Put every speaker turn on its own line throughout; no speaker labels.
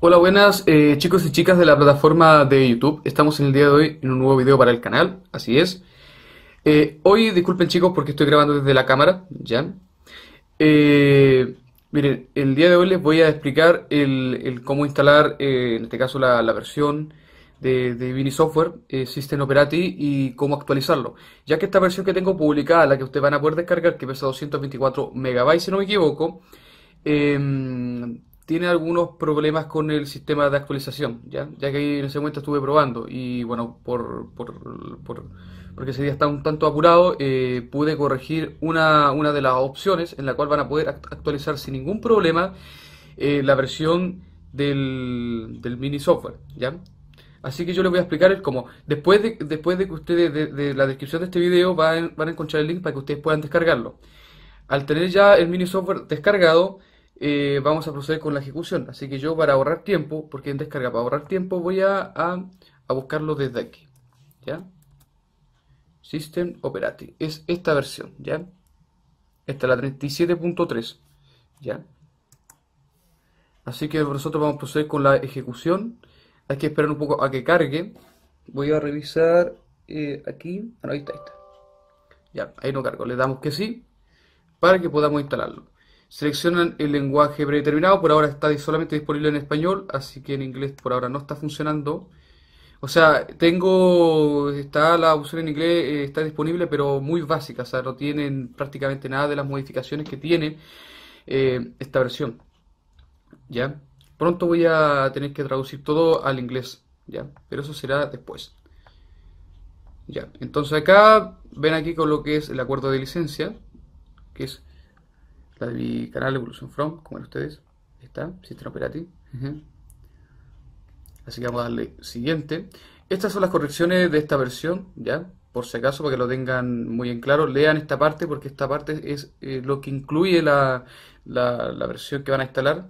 Hola, buenas eh, chicos y chicas de la plataforma de YouTube. Estamos en el día de hoy en un nuevo video para el canal, así es. Eh, hoy, disculpen chicos porque estoy grabando desde la cámara, ya. Eh, miren, el día de hoy les voy a explicar el, cómo instalar, en este caso, la, versión de, de Software, System Operati y cómo actualizarlo. Ya que esta versión que tengo publicada, la que ustedes van a poder descargar, que pesa 224 megabytes si no me equivoco, eh, tiene algunos problemas con el sistema de actualización, ¿ya? ya que en ese momento estuve probando y bueno, por, por, por porque ese día estaba un tanto apurado, eh, pude corregir una, una, de las opciones en la cual van a poder actualizar sin ningún problema eh, la versión del, del, mini software, ¿ya? Así que yo les voy a explicar cómo. Después de, después de que ustedes, de, la descripción de este video, van, van a encontrar el link para que ustedes puedan descargarlo. Al tener ya el mini software descargado, eh, vamos a proceder con la ejecución. Así que yo para ahorrar tiempo, porque en descarga para ahorrar tiempo, voy a, buscarlo desde aquí. ¿Ya? System operative. Es esta versión, ¿ya? Esta es la 37.3, ¿ya? Así que nosotros vamos a proceder con la ejecución. Hay que esperar un poco a que cargue. Voy a revisar eh, aquí. Ah, no, ahí está, está. Ya, ahí no cargo. Le damos que sí para que podamos instalarlo seleccionan el lenguaje predeterminado, por ahora está solamente disponible en español, así que en inglés por ahora no está funcionando. O sea, tengo, está la opción en inglés, eh, está disponible, pero muy básica, o sea, no tienen prácticamente nada de las modificaciones que tiene eh, esta versión. ¿Ya? Pronto voy a tener que traducir todo al inglés, ¿ya? Pero eso será después. Ya, entonces acá ven aquí con lo que es el acuerdo de licencia, que es la de mi canal Evolution From, como ven ustedes. está, sistema operativo. Así que vamos a darle siguiente. Estas son las correcciones de esta versión, ¿ya? Por si acaso, para que lo tengan muy en claro, lean esta parte porque esta parte es eh, lo que incluye la, la, versión que van a instalar.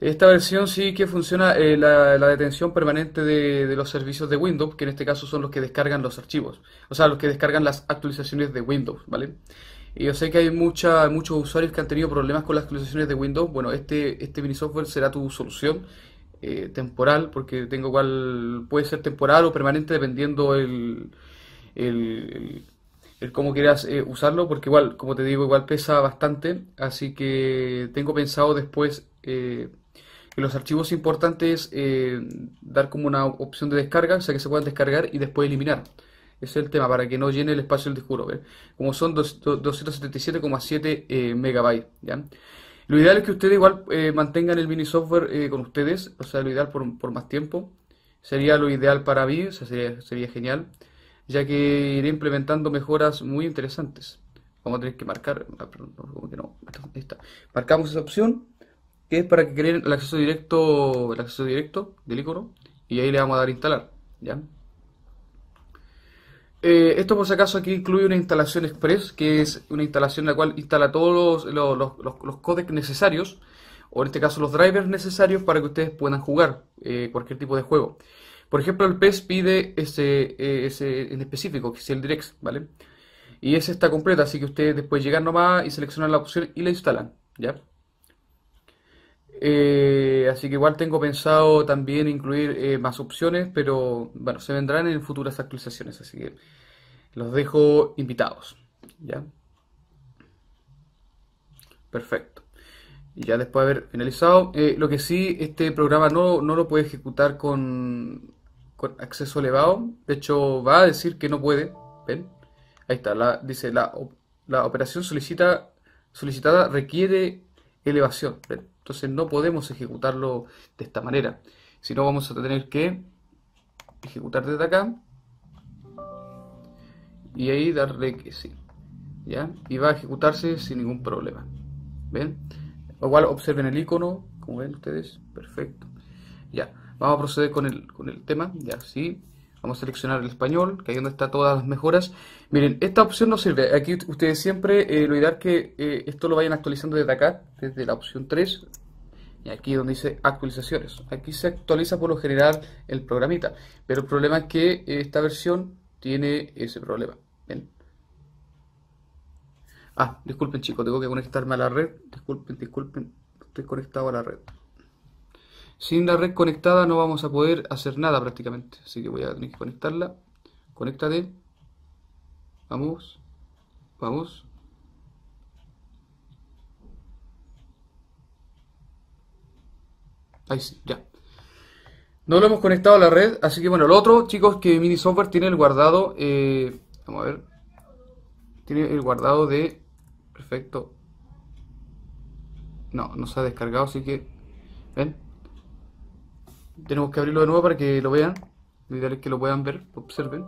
Esta versión sí que funciona eh, la, detención permanente de, de, los servicios de Windows, que en este caso son los que descargan los archivos, o sea, los que descargan las actualizaciones de Windows, ¿vale? yo sé que hay mucha, muchos usuarios que han tenido problemas con las actualizaciones de Windows. Bueno, este, este mini software será tu solución eh, temporal, porque tengo cual puede ser temporal o permanente dependiendo el, cómo quieras eh, usarlo, porque igual, como te digo, igual pesa bastante. Así que tengo pensado después eh, los archivos importantes eh, dar como una opción de descarga, o sea que se puedan descargar y después eliminar es el tema, para que no llene el espacio del disco duro, ¿ver? Como son 277,7 eh, megabytes, ¿ya? Lo ideal es que ustedes igual eh, mantengan el mini software eh, con ustedes, o sea, lo ideal por, más tiempo. Sería lo ideal para mí, sería, sería genial, ya que iré implementando mejoras muy interesantes. Vamos a tener que marcar, Marcamos esa opción, que es para que creen el acceso directo, el acceso directo del icono, y ahí le vamos a dar instalar, ¿ya? Eh, esto por si acaso aquí incluye una instalación express, que es una instalación en la cual instala todos los, los, codecs necesarios, o en este caso los drivers necesarios para que ustedes puedan jugar eh, cualquier tipo de juego. Por ejemplo, el PES pide ese, eh, ese en específico, que es el Direct, ¿vale? Y ese está completa, así que ustedes después llegan nomás y seleccionan la opción y la instalan, ¿ya? Eh, así que igual tengo pensado también incluir eh, más opciones, pero bueno, se vendrán en futuras actualizaciones, así que los dejo invitados. Perfecto. Y ya después de haber finalizado, eh, lo que sí, este programa no, lo puede ejecutar con, acceso elevado. De hecho, va a decir que no puede. ¿Ven? Ahí está, dice la, operación solicita, solicitada requiere elevación. Entonces no podemos ejecutarlo de esta manera, sino vamos a tener que ejecutar desde acá y ahí darle que sí. ¿ya? Y va a ejecutarse sin ningún problema. ¿Ven? Igual observen el icono, como ven ustedes, perfecto. Ya, vamos a proceder con el, con el tema, ya, sí. Vamos a seleccionar el español, que ahí donde está todas las mejoras. Miren, esta opción no sirve. Aquí ustedes siempre, eh, lo ideal que eh, esto lo vayan actualizando desde acá, desde la opción 3. Y aquí donde dice actualizaciones. Aquí se actualiza por lo general el programita. Pero el problema es que eh, esta versión tiene ese problema. Ah, disculpen chicos, tengo que conectarme a la red. Disculpen, disculpen, estoy conectado a la red. Sin la red conectada no vamos a poder hacer nada prácticamente. Así que voy a tener que conectarla. Conéctate. Vamos. Vamos. Ahí sí, ya. No lo hemos conectado a la red, así que bueno, lo otro, chicos, que Mini Software tiene el guardado, eh, vamos a ver, tiene el guardado de, perfecto, no, no se ha descargado, así que, ven, tenemos que abrirlo de nuevo para que lo vean. Lo ideal que lo puedan ver, observen.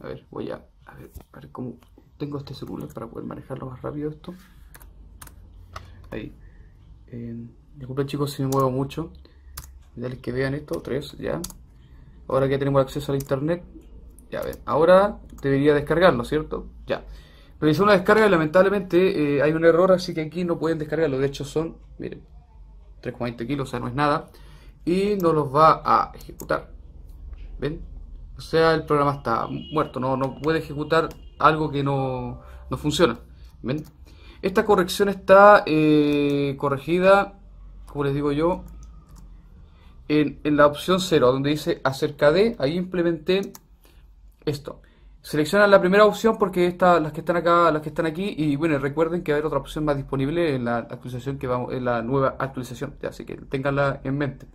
A ver, voy a, a ver, a cómo tengo este celular para poder manejarlo más rápido esto. Ahí. Eh, disculpen chicos si me muevo mucho. Lo ideal que vean esto, tres, ya. Ahora que tenemos acceso al internet, ya ven, ahora debería descargarlo, ¿cierto? Ya. pero hice una descarga y lamentablemente eh, hay un error, así que aquí no pueden descargarlo. De hecho son, miren, 3,20 kilos, o sea, no es nada y no los va a ejecutar. ¿Ven? O sea, el programa está muerto, no, puede ejecutar algo que no, funciona. ¿Ven? Esta corrección está eh, corregida, como les digo yo, en, en, la opción 0, donde dice acerca de, ahí implementé esto. Seleccionan la primera opción porque esta, las que están acá, las que están aquí, y bueno, recuerden que hay otra opción más disponible en la actualización que vamos, en la nueva actualización, así que tenganla en mente.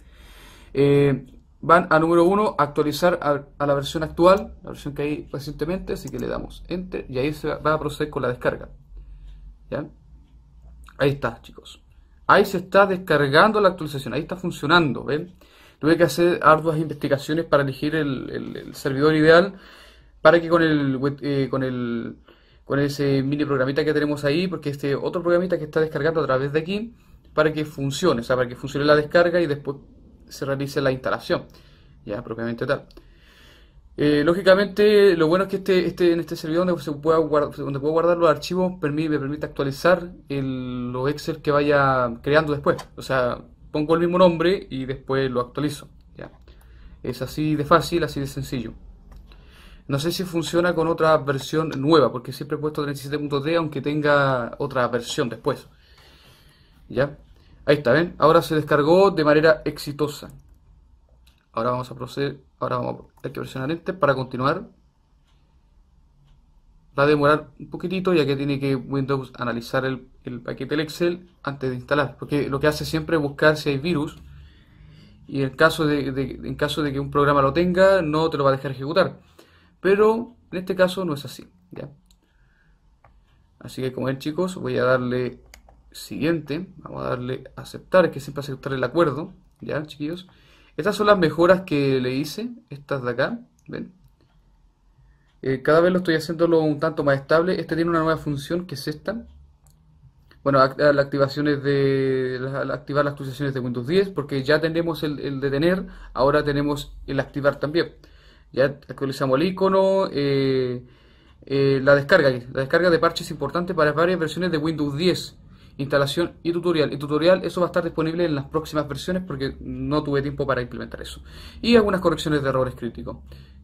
Eh, van a número uno, actualizar a, la versión actual, la versión que hay recientemente, así que le damos enter y ahí se va a proceder con la descarga. ¿Ya? Ahí está, chicos. Ahí se está descargando la actualización, ahí está funcionando, ¿ven? Tuve que hacer arduas investigaciones para elegir el, servidor ideal para que con el, eh, con el con ese mini programita que tenemos ahí, porque este otro programita que está descargando a través de aquí, para que funcione, o sea, para que funcione la descarga y después se realice la instalación, ya propiamente tal. Eh, lógicamente, lo bueno es que este, este, en este servidor donde, se pueda donde puedo guardar los archivos permite, me permite actualizar los Excel que vaya creando después. O sea, pongo el mismo nombre y después lo actualizo. ¿ya? Es así de fácil, así de sencillo. No sé si funciona con otra versión nueva, porque siempre he puesto 37.3 aunque tenga otra versión después. ¿Ya? Ahí está, ¿ven? Ahora se descargó de manera exitosa. Ahora vamos a proceder, ahora vamos, hay que presionar Enter para continuar. Va a demorar un poquitito ya que tiene que Windows analizar el, paquete del Excel antes de instalar. Porque lo que hace siempre es buscar si hay virus. Y en caso de, en caso de que un programa lo tenga, no te lo va a dejar ejecutar. Pero en este caso no es así. Así que como ven chicos, voy a darle siguiente, vamos a darle aceptar, es que siempre aceptar el acuerdo, ¿ya, chiquillos? Estas son las mejoras que le hice, estas de acá, ¿ven? Eh, cada vez lo estoy haciéndolo un tanto más estable. Este tiene una nueva función que es esta. Bueno, la de, activar las actualizaciones de Windows 10, porque ya tenemos el, detener, ahora tenemos el activar también. Ya actualizamos el icono, eh, eh, la descarga. La descarga de parches es importante para varias versiones de Windows 10 instalación y tutorial. y tutorial, eso va a estar disponible en las próximas versiones porque no tuve tiempo para implementar eso. Y algunas correcciones de errores críticos.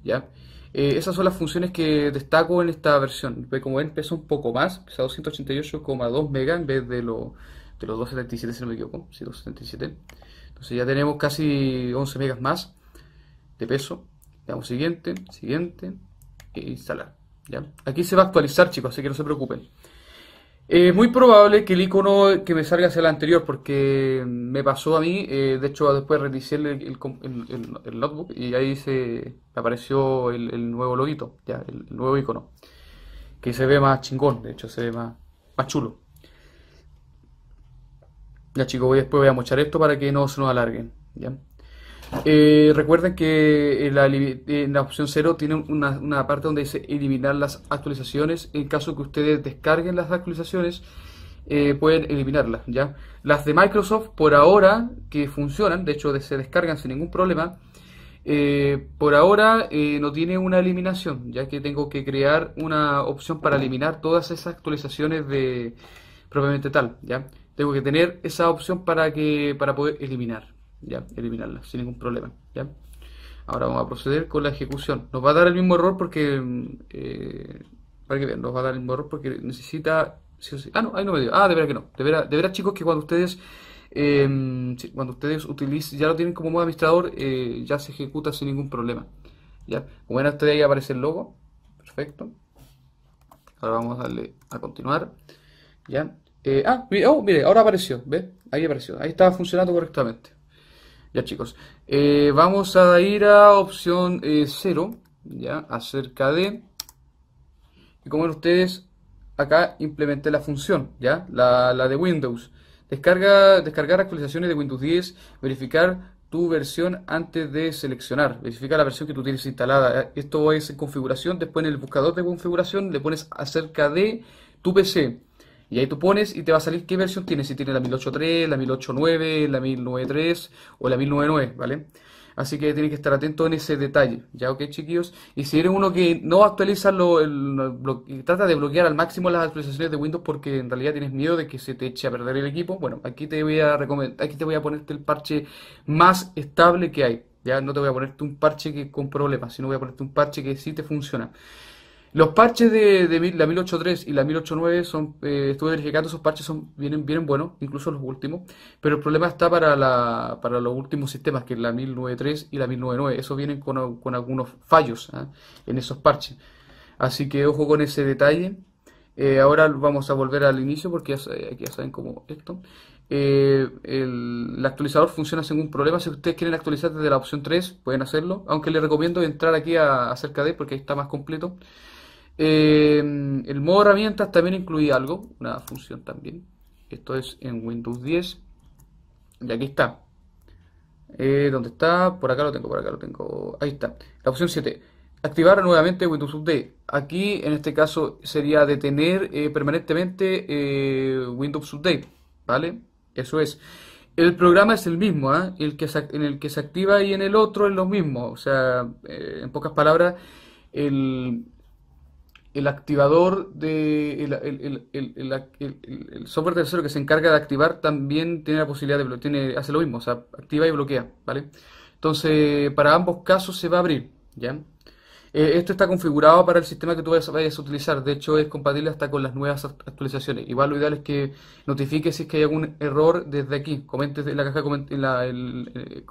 ¿ya? Eh, esas son las funciones que destaco en esta versión. Como ven, pesa un poco más, pesa 288,2 MB en vez de, los 277, si no me equivoco. Entonces ya tenemos casi 11 megas más de peso. Le damos siguiente, siguiente e instalar. ¿ya? Aquí se va a actualizar, chicos, así que no se preocupen. Es eh, muy probable que el icono que me salga sea el anterior, porque me pasó a mí. Eh, de hecho, después reinicié el, el notebook y ahí se apareció el, nuevo loguito, ya, el, nuevo icono, que se ve más chingón, de hecho, se ve más, más chulo. Ya, chicos, voy, después voy a mochar esto para que no se nos alarguen, ¿ya? Eh, recuerden que en eh, eh, la, opción 0 tiene una, parte donde dice eliminar las actualizaciones. En caso que ustedes descarguen las actualizaciones, pueden eliminarlas. ¿ya? Las de Microsoft, por ahora, que funcionan, de hecho se descargan sin ningún problema, por ahora no tiene una eliminación, ya que tengo que crear una opción para eliminar todas esas actualizaciones de propiamente tal. ¿ya? Tengo que tener esa opción para, que, para poder eliminar. ¿ya? Eliminarla sin ningún problema, ¿ya? Ahora vamos a proceder con la ejecución. Nos va a dar el mismo error porque... Eh, para que vean, nos va a dar el mismo error porque necesita... Ah, no, ahí no me dio. Ah, de veras que no. De veras, chicos, que cuando ustedes... Em, cuando ustedes utilicen, ya lo tienen como modo administrador, eh, ya se ejecuta sin ningún problema. ¿ya? Como ven, ustedes ahí aparece el logo. Perfecto. Ahora vamos a darle a continuar. ¿ya? Eh, ah, mire, oh, ahora apareció, ve, Ahí apareció, ahí estaba funcionando correctamente. Ya chicos, eh, vamos a ir a opción 0, eh, ya, acerca de... Y como ven ustedes, acá implementé la función, ya, la, la de Windows. Descarga, descargar actualizaciones de Windows 10, verificar tu versión antes de seleccionar. Verifica la versión que tú tienes instalada. Esto es en configuración. Después en el buscador de configuración le pones acerca de tu PC. Y ahí tú pones y te va a salir qué versión tiene, si tiene la 1083, la 1089, la 1093 o la 1099, ¿vale? Así que tienes que estar atento en ese detalle, ¿ya ok chiquillos? Y si eres uno que no actualiza lo, trata de bloquear al máximo las actualizaciones de Windows porque en realidad tienes miedo de que se te eche a perder el equipo, bueno, aquí te voy a recomendar, aquí te voy a ponerte el parche más estable que hay. Ya no te voy a ponerte un parche que con problemas, sino voy a ponerte un parche que sí te funciona. Los parches de, la 1083 y la 1089 son, eh, estuve verificando, esos parches son, vienen, vienen buenos, incluso los últimos, pero el problema está para, los últimos sistemas, que es la 1093 y la 1099, Eso vienen con, algunos fallos ¿ah? en esos parches. Así que ojo con ese detalle. Eh, ahora vamos a volver al inicio porque ya, aquí eh, saben cómo esto. el, actualizador funciona sin ningún problema. Si ustedes quieren actualizar desde la opción 3, pueden hacerlo. Aunque les recomiendo entrar aquí a, Acerca de porque ahí está más completo. Em, el modo herramientas también incluía algo, una función también. Esto es en Windows 10. Y aquí está. Eh, ¿Dónde está? Por acá lo tengo, por acá lo tengo. Ahí está. La opción 7. Activar nuevamente Windows Update. Aquí en este caso sería detener eh, permanentemente eh, Windows Update. ¿Vale? Eso es. El programa es el mismo, ¿ah? el que en el que se activa y en el otro es lo mismo. O sea, en pocas palabras, el, el activador de el, software tercero que se encarga de activar también tiene la posibilidad de tiene, hace lo mismo, o sea, activa y bloquea, ¿vale? Entonces, para ambos casos se va a abrir, ¿ya? Eh, esto está configurado para el sistema que tú vayas, a utilizar, de hecho es compatible hasta con las nuevas actualizaciones. Igual lo ideal es que notifique si es que hay algún error desde aquí, comentes en la caja, en eh,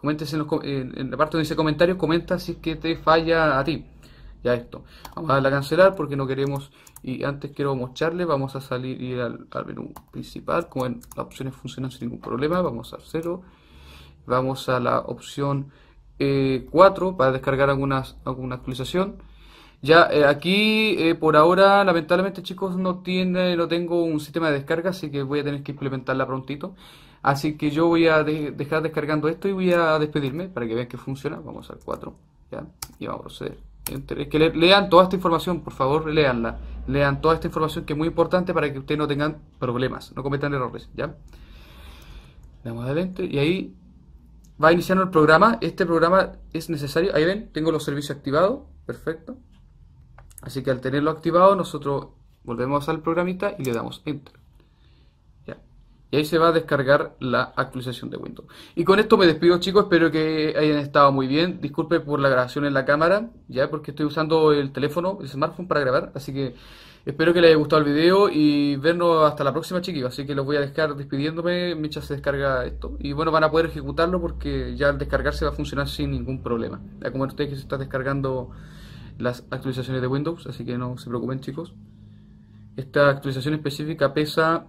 en, en la parte donde dice comentarios, comenta si es que te falla a ti ya esto. Vamos a darle a cancelar porque no queremos, y antes quiero mostrarle, vamos a salir y ir al, menú principal, como ven, las opciones funcionan sin ningún problema, vamos a 0, vamos a la opción 4 eh, para descargar algunas, alguna actualización. Ya, eh, aquí eh, por ahora, lamentablemente chicos, no, tiene, no tengo un sistema de descarga, así que voy a tener que implementarla prontito. Así que yo voy a dejar descargando esto y voy a despedirme para que vean que funciona. Vamos al 4, ¿ya? Y vamos a proceder es que lean toda esta información, por favor, leanla. Lean toda esta información que es muy importante para que ustedes no tengan problemas, no cometan errores, ¿ya? Damos adelante y ahí va iniciando el programa. Este programa es necesario. Ahí ven, tengo los servicios activados. Perfecto. Así que al tenerlo activado, nosotros volvemos al programita y le damos Enter ahí se va a descargar la actualización de Windows. Y con esto me despido chicos, espero que hayan estado muy bien. Disculpe por la grabación en la cámara, ya porque estoy usando el teléfono, el smartphone para grabar. Así que espero que les haya gustado el video y vernos hasta la próxima chiquillos. Así que los voy a dejar despidiéndome mientras se descarga esto. Y bueno, van a poder ejecutarlo porque ya al descargarse va a funcionar sin ningún problema. Ya como ustedes que se está descargando las actualizaciones de Windows, así que no se preocupen chicos. Esta actualización específica pesa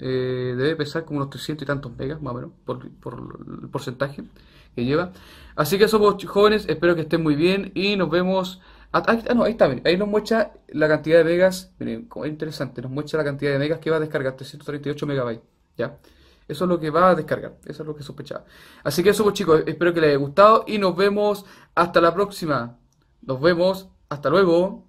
eh, debe pesar como unos 300 y tantos megas, más o menos, por, el porcentaje que lleva. Así que somos pues, jóvenes, espero que estén muy bien y nos vemos. Ah, no, ahí está, ahí nos muestra la cantidad de megas, miren, interesante, nos muestra la cantidad de megas que va a descargar, 338 megabytes, ¿ya? Eso es lo que va a descargar, eso es lo que sospechaba. Así que eso pues, chicos, espero que les haya gustado y nos vemos hasta la próxima. Nos vemos, hasta luego.